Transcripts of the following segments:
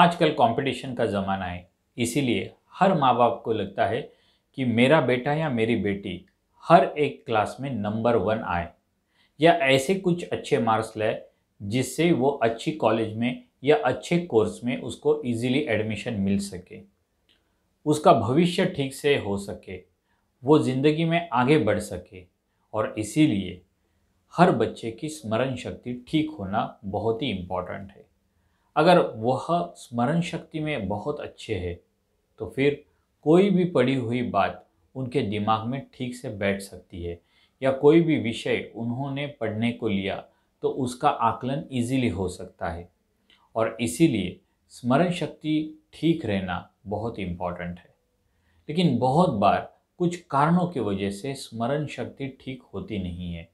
आजकल कंपटीशन का ज़माना है इसीलिए हर माँ बाप को लगता है कि मेरा बेटा या मेरी बेटी हर एक क्लास में नंबर वन आए या ऐसे कुछ अच्छे मार्क्स लें जिससे वो अच्छी कॉलेज में या अच्छे कोर्स में उसको इजीली एडमिशन मिल सके उसका भविष्य ठीक से हो सके वो ज़िंदगी में आगे बढ़ सके और इसीलिए हर बच्चे की स्मरण शक्ति ठीक होना बहुत ही इम्पॉर्टेंट है अगर वह स्मरण शक्ति में बहुत अच्छे हैं तो फिर कोई भी पढ़ी हुई बात उनके दिमाग में ठीक से बैठ सकती है या कोई भी विषय उन्होंने पढ़ने को लिया तो उसका आकलन इजीली हो सकता है और इसीलिए स्मरण शक्ति ठीक रहना बहुत इम्पॉर्टेंट है लेकिन बहुत बार कुछ कारणों की वजह से स्मरण शक्ति ठीक होती नहीं है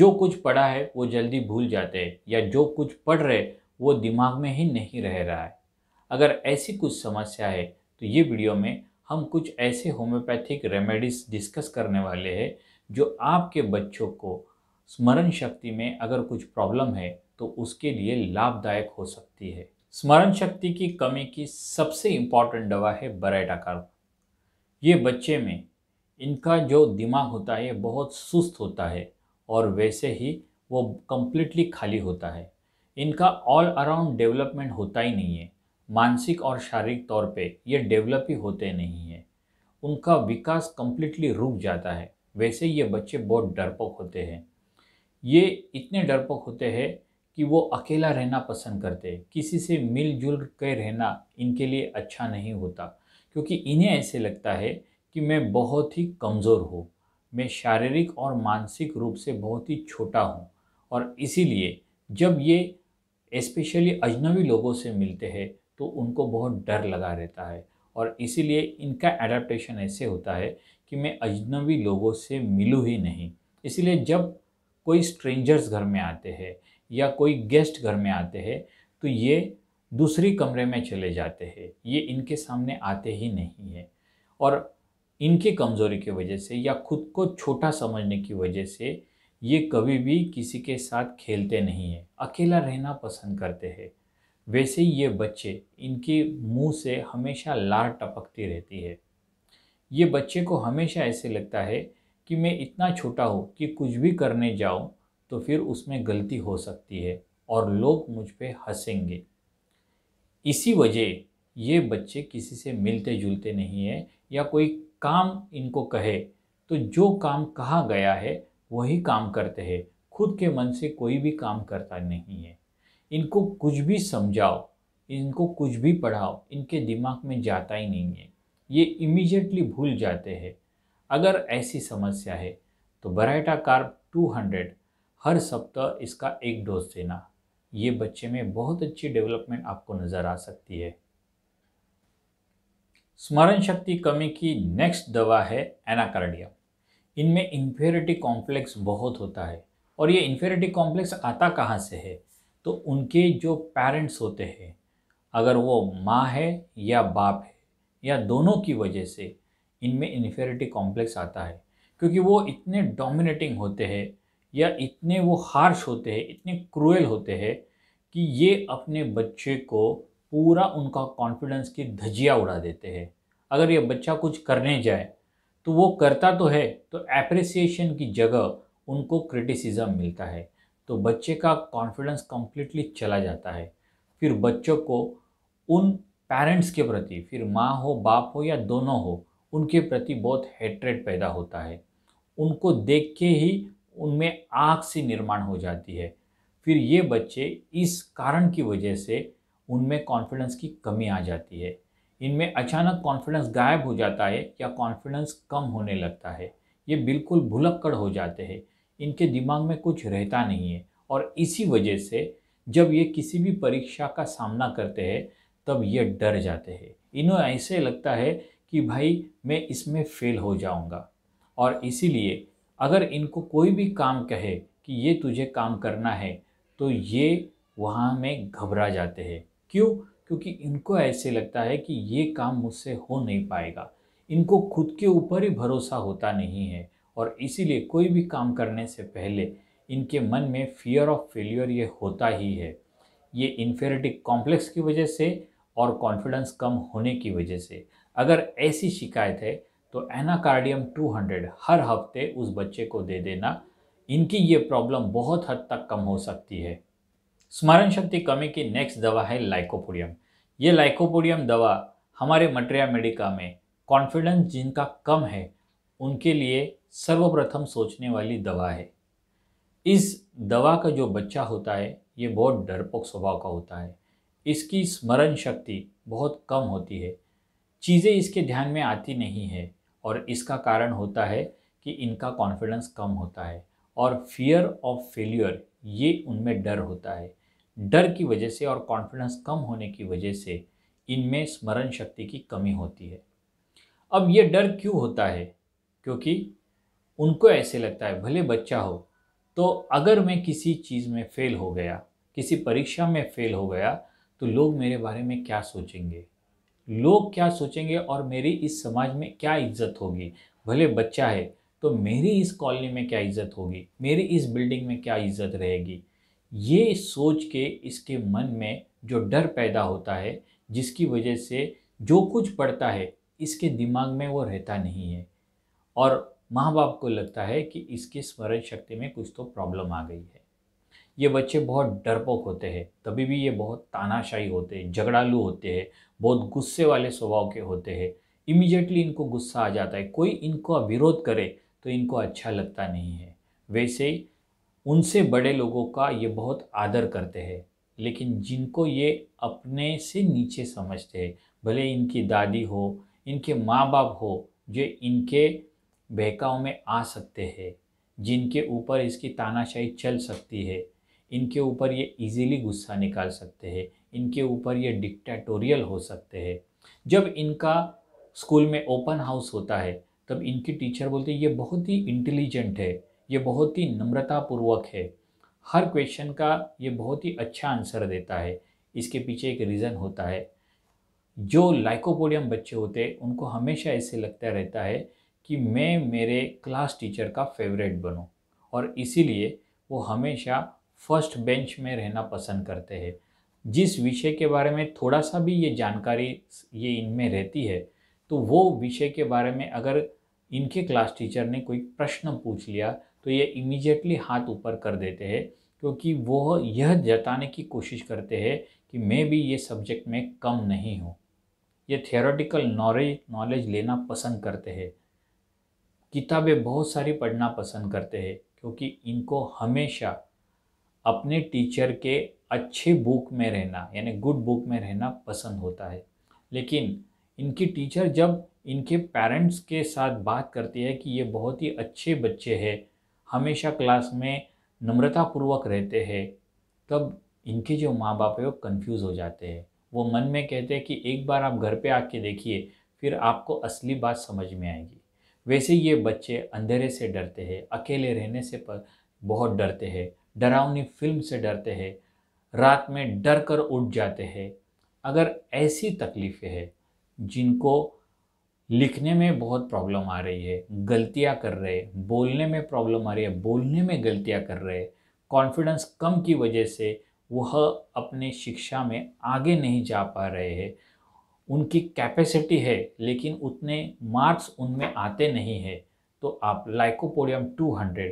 जो कुछ पढ़ा है वो जल्दी भूल जाते हैं या जो कुछ पढ़ रहे वो दिमाग में ही नहीं रह रहा है अगर ऐसी कुछ समस्या है तो ये वीडियो में हम कुछ ऐसे होम्योपैथिक रेमेडीज डिस्कस करने वाले हैं जो आपके बच्चों को स्मरण शक्ति में अगर कुछ प्रॉब्लम है तो उसके लिए लाभदायक हो सकती है स्मरण शक्ति की कमी की सबसे इम्पॉर्टेंट दवा है बरेटाकार ये बच्चे में इनका जो दिमाग होता है बहुत सुस्त होता है और वैसे ही वो कम्प्लीटली खाली होता है इनका ऑल अराउंड डेवलपमेंट होता ही नहीं है मानसिक और शारीरिक तौर पे ये डेवलप ही होते नहीं हैं उनका विकास कम्प्लीटली रुक जाता है वैसे ये बच्चे बहुत डरपोक होते हैं ये इतने डरपोक होते हैं कि वो अकेला रहना पसंद करते हैं किसी से मिलजुल कर रहना इनके लिए अच्छा नहीं होता क्योंकि इन्हें ऐसे लगता है कि मैं बहुत ही कमज़ोर हूँ मैं शारीरिक और मानसिक रूप से बहुत ही छोटा हूँ और इसीलिए जब ये स्पेशली अजनबी लोगों से मिलते हैं तो उनको बहुत डर लगा रहता है और इसीलिए इनका एडाप्टेशन ऐसे होता है कि मैं अजनबी लोगों से मिलूँ ही नहीं इसलिए जब कोई स्ट्रेंजर्स घर में आते हैं या कोई गेस्ट घर में आते हैं तो ये दूसरी कमरे में चले जाते हैं ये इनके सामने आते ही नहीं है और इनकी कमज़ोरी की वजह से या खुद को छोटा समझने की वजह से ये कभी भी किसी के साथ खेलते नहीं हैं अकेला रहना पसंद करते हैं वैसे ही ये बच्चे इनके मुंह से हमेशा लार टपकती रहती है ये बच्चे को हमेशा ऐसे लगता है कि मैं इतना छोटा हूँ कि कुछ भी करने जाऊँ तो फिर उसमें गलती हो सकती है और लोग मुझ पर हंसेंगे इसी वजह ये बच्चे किसी से मिलते जुलते नहीं हैं या कोई काम इनको कहे तो जो काम कहा गया है वही काम करते हैं खुद के मन से कोई भी काम करता नहीं है इनको कुछ भी समझाओ इनको कुछ भी पढ़ाओ इनके दिमाग में जाता ही नहीं है ये इमीजिएटली भूल जाते हैं अगर ऐसी समस्या है तो बराटा कार्ब 200 हर सप्ताह इसका एक डोज देना ये बच्चे में बहुत अच्छी डेवलपमेंट आपको नज़र आ सकती है स्मरण शक्ति कमी की नेक्स्ट दवा है एनाकार्डियम इनमें इन्फेरिटी कॉम्प्लेक्स बहुत होता है और ये इन्फेरिटी कॉम्प्लेक्स आता कहाँ से है तो उनके जो पेरेंट्स होते हैं अगर वो माँ है या बाप है या दोनों की वजह से इनमें इन्फेरिटी कॉम्प्लेक्स आता है क्योंकि वो इतने डोमिनेटिंग होते हैं या इतने वो हार्श होते हैं इतने क्रूएल होते हैं कि ये अपने बच्चे को पूरा उनका कॉन्फिडेंस की धजिया उड़ा देते हैं अगर ये बच्चा कुछ करने जाए तो वो करता तो है तो एप्रिसिएशन की जगह उनको क्रिटिसिज्म मिलता है तो बच्चे का कॉन्फिडेंस कम्प्लीटली चला जाता है फिर बच्चों को उन पेरेंट्स के प्रति फिर माँ हो बाप हो या दोनों हो उनके प्रति बहुत हेट्रेड पैदा होता है उनको देख के ही उनमें आग से निर्माण हो जाती है फिर ये बच्चे इस कारण की वजह से उनमें कॉन्फिडेंस की कमी आ जाती है इनमें अचानक कॉन्फिडेंस गायब हो जाता है या कॉन्फिडेंस कम होने लगता है ये बिल्कुल भुलक्कड़ हो जाते हैं इनके दिमाग में कुछ रहता नहीं है और इसी वजह से जब ये किसी भी परीक्षा का सामना करते हैं तब ये डर जाते हैं इन्हें ऐसे लगता है कि भाई मैं इसमें फेल हो जाऊंगा और इसीलिए अगर इनको कोई भी काम कहे कि ये तुझे काम करना है तो ये वहाँ में घबरा जाते हैं क्यों क्योंकि इनको ऐसे लगता है कि ये काम मुझसे हो नहीं पाएगा इनको खुद के ऊपर ही भरोसा होता नहीं है और इसीलिए कोई भी काम करने से पहले इनके मन में फियर ऑफ फेलियर ये होता ही है ये इन्फेरेटिक कॉम्प्लेक्स की वजह से और कॉन्फिडेंस कम होने की वजह से अगर ऐसी शिकायत है तो एनाकार्डियम 200 हर हफ्ते उस बच्चे को दे देना इनकी ये प्रॉब्लम बहुत हद तक कम हो सकती है स्मरण शक्ति कमी की नेक्स्ट दवा है लाइकोपोडियम ये लाइकोपोडियम दवा हमारे मटेरिया मेडिका में कॉन्फिडेंस जिनका कम है उनके लिए सर्वप्रथम सोचने वाली दवा है इस दवा का जो बच्चा होता है ये बहुत डरपोक स्वभाव का होता है इसकी स्मरण शक्ति बहुत कम होती है चीज़ें इसके ध्यान में आती नहीं है और इसका कारण होता है कि इनका कॉन्फिडेंस कम होता है और फियर ऑफ फेल्यूर ये उनमें डर होता है डर की वजह से और कॉन्फिडेंस कम होने की वजह से इनमें स्मरण शक्ति की कमी होती है अब ये डर क्यों होता है क्योंकि उनको ऐसे लगता है भले बच्चा हो तो अगर मैं किसी चीज़ में फेल हो गया किसी परीक्षा में फेल हो गया तो लोग मेरे बारे में क्या सोचेंगे लोग क्या सोचेंगे और मेरी इस समाज में क्या इज्जत होगी भले बच्चा है तो मेरी इस कॉलोनी में क्या इज्जत होगी मेरी इस बिल्डिंग में क्या इज्जत रहेगी ये सोच के इसके मन में जो डर पैदा होता है जिसकी वजह से जो कुछ पड़ता है इसके दिमाग में वो रहता नहीं है और माँ बाप को लगता है कि इसकी स्मरण शक्ति में कुछ तो प्रॉब्लम आ गई है ये बच्चे बहुत डरपोक होते हैं तभी भी ये बहुत तानाशाही होते हैं झगड़ालू होते हैं बहुत गुस्से वाले स्वभाव के होते हैं इमीजिएटली इनको गुस्सा आ जाता है कोई इनको विरोध करे तो इनको अच्छा लगता नहीं है वैसे उनसे बड़े लोगों का ये बहुत आदर करते हैं लेकिन जिनको ये अपने से नीचे समझते हैं भले इनकी दादी हो इनके माँ बाप हो जो इनके बहकाव में आ सकते हैं जिनके ऊपर इसकी तानाशाही चल सकती है इनके ऊपर ये इजीली गुस्सा निकाल सकते हैं इनके ऊपर ये डिक्टेटोरियल हो सकते हैं जब इनका स्कूल में ओपन हाउस होता है तब इनकी टीचर बोलते ये बहुत ही इंटेलिजेंट है ये बहुत ही नम्रतापूर्वक है हर क्वेश्चन का ये बहुत ही अच्छा आंसर देता है इसके पीछे एक रीज़न होता है जो लाइकोपोडियम बच्चे होते हैं उनको हमेशा ऐसे लगता रहता है कि मैं मेरे क्लास टीचर का फेवरेट बनूं और इसीलिए वो हमेशा फर्स्ट बेंच में रहना पसंद करते हैं जिस विषय के बारे में थोड़ा सा भी ये जानकारी ये इनमें रहती है तो वो विषय के बारे में अगर इनके क्लास टीचर ने कोई प्रश्न पूछ लिया तो ये इमीजिएटली हाथ ऊपर कर देते हैं क्योंकि वो यह जताने की कोशिश करते हैं कि मैं भी ये सब्जेक्ट में कम नहीं हूँ ये थियोरटिकल नॉलेज नॉलेज लेना पसंद करते हैं किताबें बहुत सारी पढ़ना पसंद करते हैं क्योंकि इनको हमेशा अपने टीचर के अच्छे बुक में रहना यानी गुड बुक में रहना पसंद होता है लेकिन इनकी टीचर जब इनके पेरेंट्स के साथ बात करती है कि ये बहुत ही अच्छे बच्चे हैं हमेशा क्लास में नम्रतापूर्वक रहते हैं तब इनके जो माँ बाप है वो कन्फ्यूज़ हो जाते हैं वो मन में कहते हैं कि एक बार आप घर पे आके देखिए फिर आपको असली बात समझ में आएगी वैसे ये बच्चे अंधेरे से डरते हैं अकेले रहने से पर बहुत डरते हैं डरावनी फिल्म से डरते हैं रात में डर कर उठ जाते हैं अगर ऐसी तकलीफ़ें हैं जिनको लिखने में बहुत प्रॉब्लम आ रही है गलतियाँ कर रहे हैं बोलने में प्रॉब्लम आ रही है बोलने में गलतियाँ कर रहे हैं कॉन्फिडेंस कम की वजह से वह अपने शिक्षा में आगे नहीं जा पा रहे हैं उनकी कैपेसिटी है लेकिन उतने मार्क्स उनमें आते नहीं है तो आप लाइकोपोडियम 200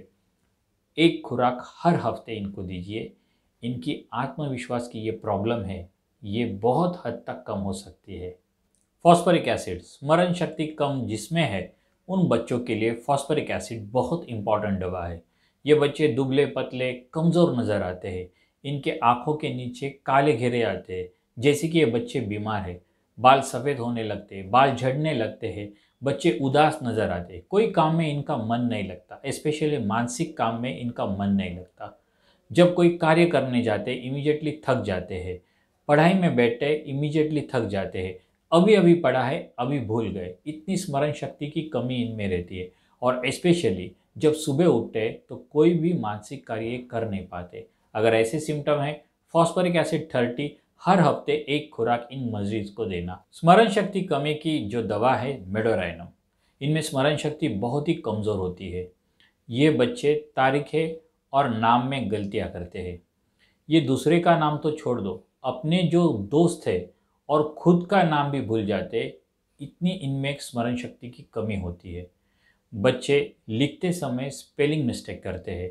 एक खुराक हर हफ्ते इनको दीजिए इनकी आत्मविश्वास की ये प्रॉब्लम है ये बहुत हद तक कम हो सकती है फॉस्फरिक एसिड स्मरण शक्ति कम जिसमें है उन बच्चों के लिए फॉस्फरिक एसिड बहुत इंपॉर्टेंट दवा है ये बच्चे दुबले पतले कमज़ोर नज़र आते हैं इनके आँखों के नीचे काले घेरे आते हैं जैसे कि ये बच्चे बीमार है बाल सफ़ेद होने लगते हैं बाल झड़ने लगते हैं बच्चे उदास नज़र आते हैं कोई काम में इनका मन नहीं लगता स्पेशली मानसिक काम में इनका मन नहीं लगता जब कोई कार्य करने जाते इमीजिएटली थक जाते हैं पढ़ाई में बैठते इमीजिएटली थक जाते हैं अभी अभी पढ़ा है अभी भूल गए इतनी स्मरण शक्ति की कमी इनमें रहती है और स्पेशली जब सुबह उठते तो कोई भी मानसिक कार्य कर नहीं पाते अगर ऐसे सिम्टम हैं फॉस्फोरिक एसिड थर्टी हर हफ्ते एक खुराक इन मरीज को देना स्मरण शक्ति कमी की जो दवा है मेडोराइनम इनमें स्मरण शक्ति बहुत ही कमज़ोर होती है ये बच्चे तारीखें और नाम में गलतियाँ करते हैं ये दूसरे का नाम तो छोड़ दो अपने जो दोस्त है और खुद का नाम भी भूल जाते इतनी इनमें स्मरण शक्ति की कमी होती है बच्चे लिखते समय स्पेलिंग मिस्टेक करते हैं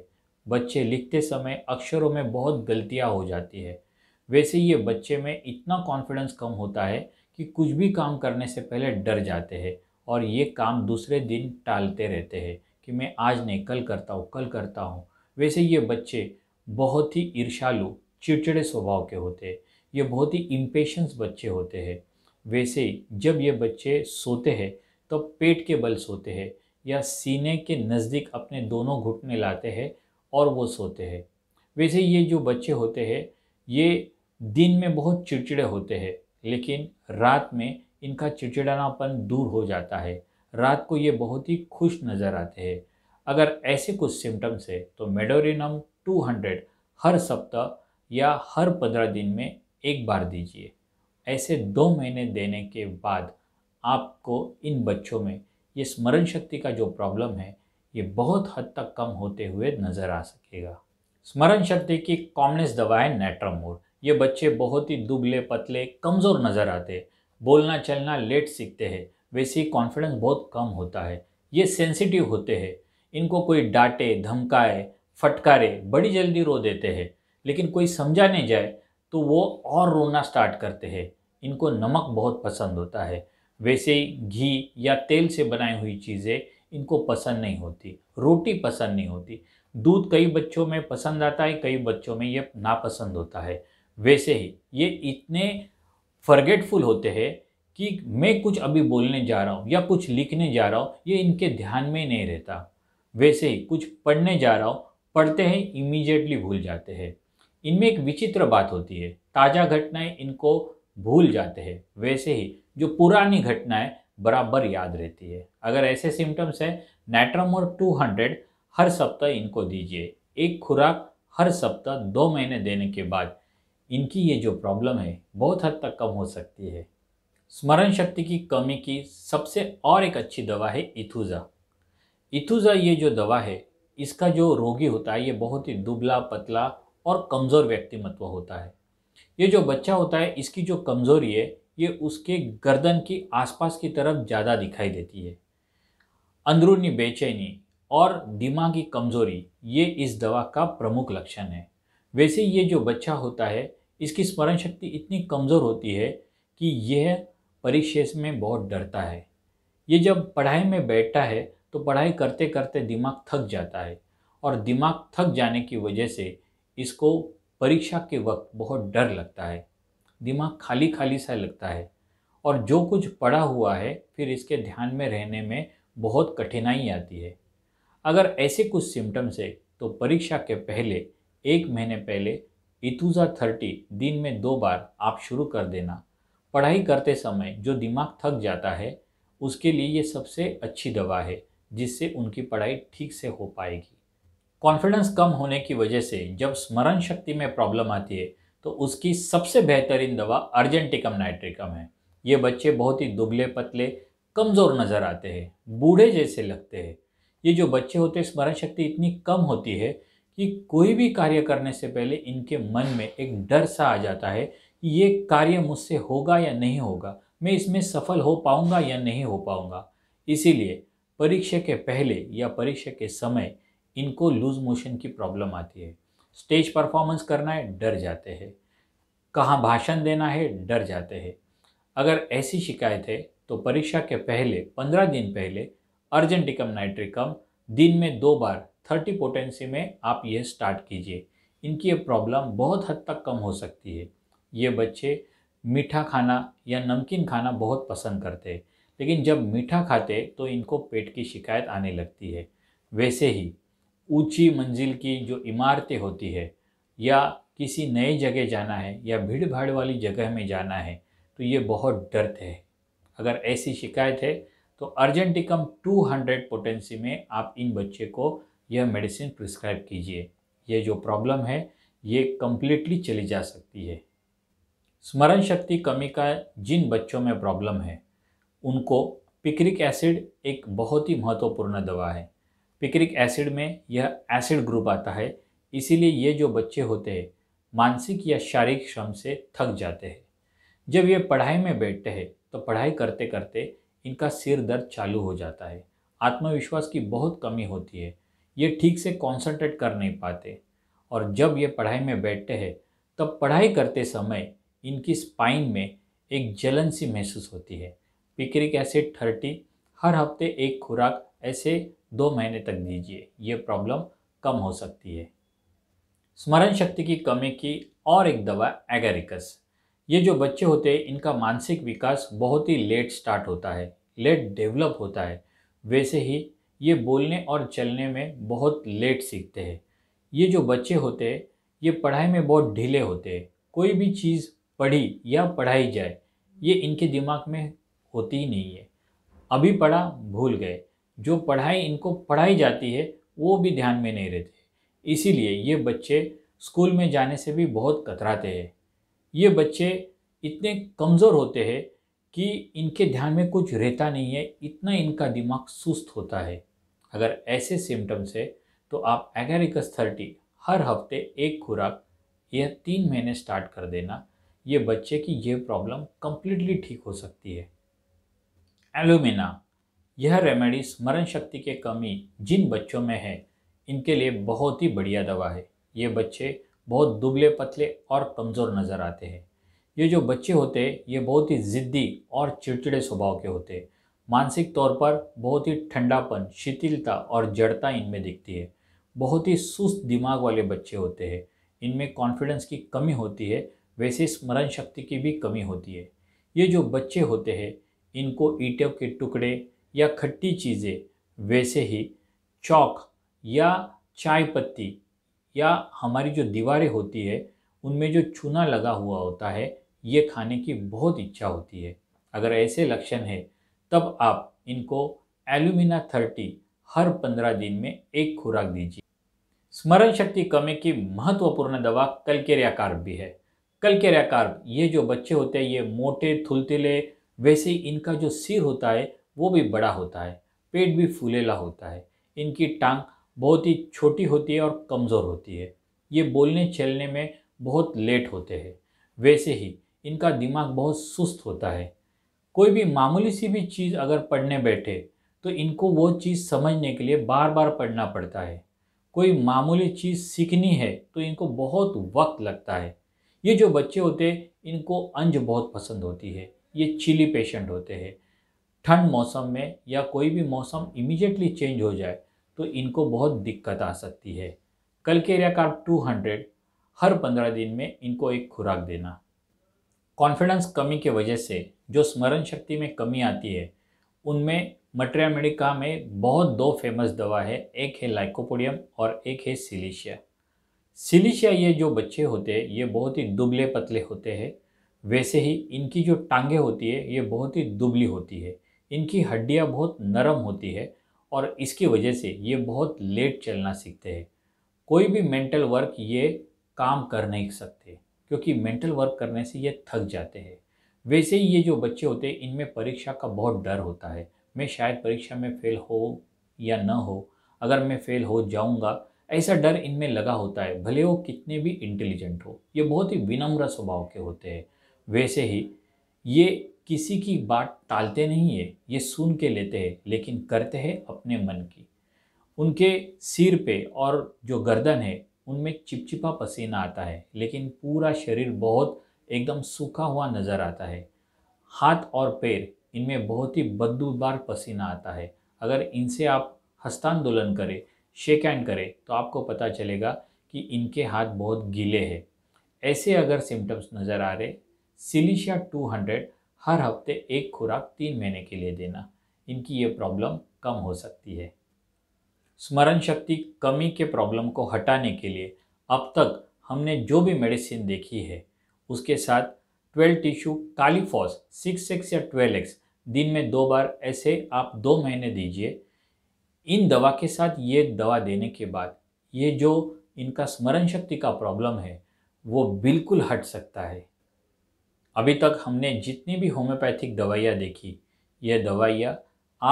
बच्चे लिखते समय अक्षरों में बहुत गलतियाँ हो जाती है वैसे ये बच्चे में इतना कॉन्फिडेंस कम होता है कि कुछ भी काम करने से पहले डर जाते हैं और ये काम दूसरे दिन टालते रहते हैं कि मैं आज नहीं कल करता हूँ कल करता हूँ वैसे ये बच्चे बहुत ही ईर्षालु चिड़चिड़े स्वभाव के होते हैं ये बहुत ही इम्पेशंस बच्चे होते हैं वैसे जब ये बच्चे सोते हैं तो पेट के बल सोते हैं या सीने के नज़दीक अपने दोनों घुटने लाते हैं और वो सोते हैं वैसे ये जो बच्चे होते हैं ये दिन में बहुत चिड़चिड़े होते हैं लेकिन रात में इनका चिड़चिड़ानापन दूर हो जाता है रात को ये बहुत ही खुश नज़र आते हैं अगर ऐसे कुछ सिम्टम्स है तो मेडोरिनम 200 हर सप्ताह या हर पंद्रह दिन में एक बार दीजिए ऐसे दो महीने देने के बाद आपको इन बच्चों में ये स्मरण शक्ति का जो प्रॉब्लम है ये बहुत हद तक कम होते हुए नज़र आ सकेगा स्मरण शक्ति की कॉमनेस दवा है नेट्रामोर ये बच्चे बहुत ही दुबले पतले कमज़ोर नज़र आते बोलना चलना लेट सीखते हैं वैसे ही कॉन्फिडेंस बहुत कम होता है ये सेंसिटिव होते हैं इनको कोई डांटे धमकाए फटकारे बड़ी जल्दी रो देते हैं लेकिन कोई समझाने जाए तो वो और रोना स्टार्ट करते हैं इनको नमक बहुत पसंद होता है वैसे ही घी या तेल से बनाई हुई चीज़ें इनको पसंद नहीं होती रोटी पसंद नहीं होती दूध कई बच्चों में पसंद आता है कई बच्चों में ये नापसंद होता है वैसे ही ये इतने फर्गेटफुल होते हैं कि मैं कुछ अभी बोलने जा रहा हूँ या कुछ लिखने जा रहा हूँ ये इनके ध्यान में नहीं रहता वैसे ही कुछ पढ़ने जा रहा हूँ पढ़ते हैं इमीजिएटली भूल जाते हैं इनमें एक विचित्र बात होती है ताज़ा घटनाएं इनको भूल जाते हैं वैसे ही जो पुरानी घटनाएं बराबर याद रहती है अगर ऐसे सिम्टम्स हैं नाइट्रामोर 200 हर सप्ताह इनको दीजिए एक खुराक हर सप्ताह दो महीने देने के बाद इनकी ये जो प्रॉब्लम है बहुत हद तक कम हो सकती है स्मरण शक्ति की कमी की सबसे और एक अच्छी दवा है इथूज़ा इथूज़ा ये जो दवा है इसका जो रोगी होता है ये बहुत ही दुबला पतला और कमज़ोर व्यक्तिमत्व होता है ये जो बच्चा होता है इसकी जो कमज़ोरी है ये उसके गर्दन की आसपास की तरफ ज़्यादा दिखाई देती है अंदरूनी बेचैनी और दिमागी कमज़ोरी ये इस दवा का प्रमुख लक्षण है वैसे ये जो बच्चा होता है इसकी स्मरण शक्ति इतनी कमज़ोर होती है कि यह परीक्षा में बहुत डरता है ये जब पढ़ाई में बैठता है तो पढ़ाई करते करते दिमाग थक जाता है और दिमाग थक जाने की वजह से इसको परीक्षा के वक्त बहुत डर लगता है दिमाग खाली खाली सा लगता है और जो कुछ पड़ा हुआ है फिर इसके ध्यान में रहने में बहुत कठिनाई आती है अगर ऐसे कुछ सिम्टम्स है तो परीक्षा के पहले एक महीने पहले इतुजा थर्टी दिन में दो बार आप शुरू कर देना पढ़ाई करते समय जो दिमाग थक जाता है उसके लिए ये सबसे अच्छी दवा है जिससे उनकी पढ़ाई ठीक से हो पाएगी कॉन्फिडेंस कम होने की वजह से जब स्मरण शक्ति में प्रॉब्लम आती है तो उसकी सबसे बेहतरीन दवा अर्जेंटिकम नाइट्रिकम है ये बच्चे बहुत ही दुबले पतले कमज़ोर नज़र आते हैं बूढ़े जैसे लगते हैं ये जो बच्चे होते हैं स्मरण शक्ति इतनी कम होती है कि कोई भी कार्य करने से पहले इनके मन में एक डर सा आ जाता है कि ये कार्य मुझसे होगा या नहीं होगा मैं इसमें सफल हो पाऊँगा या नहीं हो पाऊँगा इसीलिए परीक्षा के पहले या परीक्षा के समय इनको लूज़ मोशन की प्रॉब्लम आती है स्टेज परफॉर्मेंस करना है डर जाते हैं कहाँ भाषण देना है डर जाते हैं अगर ऐसी शिकायत है तो परीक्षा के पहले पंद्रह दिन पहले अर्जेंटिकम नाइट्रिकम दिन में दो बार थर्टी पोटेंसी में आप यह स्टार्ट कीजिए इनकी ये प्रॉब्लम बहुत हद तक कम हो सकती है ये बच्चे मीठा खाना या नमकीन खाना बहुत पसंद करते हैं लेकिन जब मीठा खाते तो इनको पेट की शिकायत आने लगती है वैसे ही ऊंची मंजिल की जो इमारतें होती है या किसी नए जगह जाना है या भीड़ भाड़ वाली जगह में जाना है तो ये बहुत डर्थ है अगर ऐसी शिकायत है तो अर्जेंटिकम 200 पोटेंसी में आप इन बच्चे को यह मेडिसिन प्रिस्क्राइब कीजिए यह जो प्रॉब्लम है ये कम्प्लीटली चली जा सकती है स्मरण शक्ति कमी का जिन बच्चों में प्रॉब्लम है उनको पिक्रिक एसिड एक बहुत ही महत्वपूर्ण दवा है पिक्रिक एसिड में यह एसिड ग्रुप आता है इसीलिए ये जो बच्चे होते हैं मानसिक या शारीरिक श्रम से थक जाते हैं जब ये पढ़ाई में बैठते हैं तो पढ़ाई करते करते इनका सिर दर्द चालू हो जाता है आत्मविश्वास की बहुत कमी होती है ये ठीक से कॉन्सनट्रेट कर नहीं पाते और जब ये पढ़ाई में बैठते हैं तब पढ़ाई करते समय इनकी स्पाइन में एक जलन सी महसूस होती है पिक्रिक एसिड थर्टी हर हफ्ते एक खुराक ऐसे दो महीने तक दीजिए ये प्रॉब्लम कम हो सकती है स्मरण शक्ति की कमी की और एक दवा एगेरिकस ये जो बच्चे होते हैं इनका मानसिक विकास बहुत ही लेट स्टार्ट होता है लेट डेवलप होता है वैसे ही ये बोलने और चलने में बहुत लेट सीखते हैं ये जो बच्चे होते हैं ये पढ़ाई में बहुत ढीले होते हैं कोई भी चीज़ पढ़ी या पढ़ाई जाए ये इनके दिमाग में होती ही नहीं है अभी पढ़ा भूल गए जो पढ़ाई इनको पढ़ाई जाती है वो भी ध्यान में नहीं रहती इसीलिए ये बच्चे स्कूल में जाने से भी बहुत कतराते हैं ये बच्चे इतने कमज़ोर होते हैं कि इनके ध्यान में कुछ रहता नहीं है इतना इनका दिमाग सुस्त होता है अगर ऐसे सिम्टम्स है तो आप एगेरिकस थर्टी हर हफ्ते एक खुराक यह तीन महीने स्टार्ट कर देना ये बच्चे की यह प्रॉब्लम कम्प्लीटली ठीक हो सकती है एलोमिना यह रेमेडी स्मरण शक्ति के कमी जिन बच्चों में है इनके लिए बहुत ही बढ़िया दवा है ये बच्चे बहुत दुबले पतले और कमज़ोर नज़र आते हैं ये जो बच्चे होते हैं ये बहुत ही ज़िद्दी और चिड़चिड़े स्वभाव के होते हैं मानसिक तौर पर बहुत ही ठंडापन शिथिलता और जड़ता इनमें दिखती है बहुत ही सुस्त दिमाग वाले बच्चे होते हैं इनमें कॉन्फिडेंस की कमी होती है वैसे स्मरण शक्ति की भी कमी होती है ये जो बच्चे होते हैं इनको ईटों के टुकड़े या खट्टी चीज़ें वैसे ही चौक या चाय पत्ती या हमारी जो दीवारें होती है उनमें जो चूना लगा हुआ होता है ये खाने की बहुत इच्छा होती है अगर ऐसे लक्षण है तब आप इनको एल्यूमिना थर्टी हर पंद्रह दिन में एक खुराक दीजिए स्मरण शक्ति कमी की महत्वपूर्ण दवा के कार्ब भी है कलकेरिया कार्ब ये जो बच्चे होते हैं ये मोटे थुलतिले वैसे इनका जो सिर होता है वो भी बड़ा होता है पेट भी फूलेला होता है इनकी टांग बहुत ही छोटी होती है और कमज़ोर होती है ये बोलने चलने में बहुत लेट होते हैं वैसे ही इनका दिमाग बहुत सुस्त होता है कोई भी मामूली सी भी चीज़ अगर पढ़ने बैठे तो इनको वो चीज़ समझने के लिए बार बार पढ़ना पड़ता है कोई मामूली चीज़ सीखनी है तो इनको बहुत वक्त लगता है ये जो बच्चे होते हैं इनको अंज बहुत पसंद होती है ये चिली पेशेंट होते हैं ठंड मौसम में या कोई भी मौसम इमीजिएटली चेंज हो जाए तो इनको बहुत दिक्कत आ सकती है कल कलकेरिया टू हंड्रेड हर पंद्रह दिन में इनको एक खुराक देना कॉन्फिडेंस कमी के वजह से जो स्मरण शक्ति में कमी आती है उनमें मटरिया मेडिका में बहुत दो फेमस दवा है एक है लाइकोपोडियम और एक है सिलीशिया सिलीशिया ये जो बच्चे होते हैं ये बहुत ही दुबले पतले होते हैं वैसे ही इनकी जो टांगे होती है ये बहुत ही दुबली होती है इनकी हड्डियाँ बहुत नरम होती है और इसकी वजह से ये बहुत लेट चलना सीखते हैं कोई भी मेंटल वर्क ये काम कर नहीं सकते क्योंकि मेंटल वर्क करने से ये थक जाते हैं वैसे ही ये जो बच्चे होते हैं इनमें परीक्षा का बहुत डर होता है मैं शायद परीक्षा में फेल हो या न हो अगर मैं फेल हो जाऊंगा ऐसा डर इनमें लगा होता है भले वो कितने भी इंटेलिजेंट हो ये बहुत ही विनम्र स्वभाव के होते हैं वैसे ही ये किसी की बात टालते नहीं है ये सुन के लेते हैं लेकिन करते हैं अपने मन की उनके सिर पे और जो गर्दन है उनमें चिपचिपा पसीना आता है लेकिन पूरा शरीर बहुत एकदम सूखा हुआ नज़र आता है हाथ और पैर इनमें बहुत ही बदबूदार पसीना आता है अगर इनसे आप हस्तांदोलन करें शेक हैंड करें तो आपको पता चलेगा कि इनके हाथ बहुत गीले हैं ऐसे अगर सिम्टम्स नज़र आ रहे सिलिशिया 200 हर हफ्ते एक खुराक तीन महीने के लिए देना इनकी ये प्रॉब्लम कम हो सकती है स्मरण शक्ति कमी के प्रॉब्लम को हटाने के लिए अब तक हमने जो भी मेडिसिन देखी है उसके साथ ट्वेल्व टिश्यू कालीफॉस सिक्स एक्स या ट्वेल्व एक्स दिन में दो बार ऐसे आप दो महीने दीजिए इन दवा के साथ ये दवा देने के बाद ये जो इनका स्मरण शक्ति का प्रॉब्लम है वो बिल्कुल हट सकता है अभी तक हमने जितनी भी होम्योपैथिक दवाइयाँ देखी यह दवाइयाँ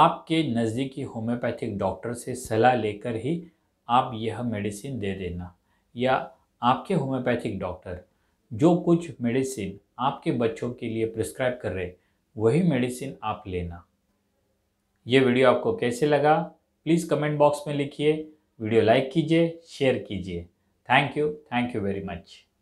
आपके नज़दीकी होम्योपैथिक डॉक्टर से सलाह लेकर ही आप यह मेडिसिन दे देना या आपके होम्योपैथिक डॉक्टर जो कुछ मेडिसिन आपके बच्चों के लिए प्रिस्क्राइब कर रहे वही मेडिसिन आप लेना ये वीडियो आपको कैसे लगा प्लीज़ कमेंट बॉक्स में लिखिए वीडियो लाइक कीजिए शेयर कीजिए thank you thank you very much